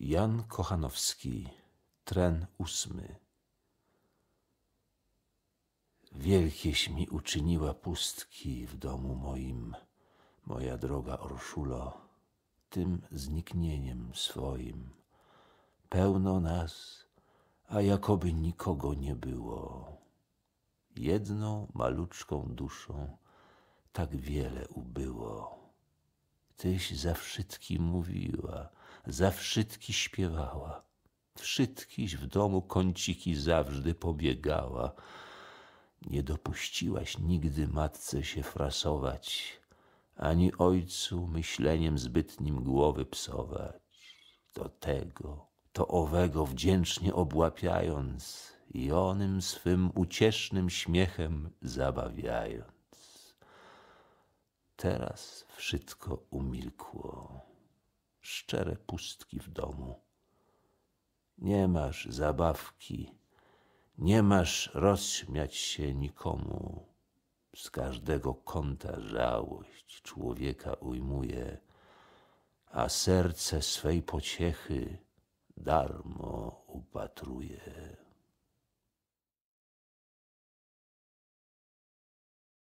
Jan Kochanowski, tren ósmy. Wielkieś mi uczyniła pustki w domu moim, moja droga Orszulo, tym zniknieniem swoim. Pełno nas, a jakoby nikogo nie było. Jedną maluczką duszą tak wiele ubyło. Tyś za wszystkim mówiła, za wszystki śpiewała. Wszystkiś w domu kąciki zawżdy pobiegała. Nie dopuściłaś nigdy matce się frasować, ani ojcu myśleniem zbytnim głowy psować. to tego, to owego wdzięcznie obłapiając i onym swym uciesznym śmiechem zabawiając. Teraz wszystko umilkło szczere pustki w domu. Nie masz zabawki, nie masz rozśmiać się nikomu. Z każdego kąta żałość człowieka ujmuje, a serce swej pociechy darmo upatruje.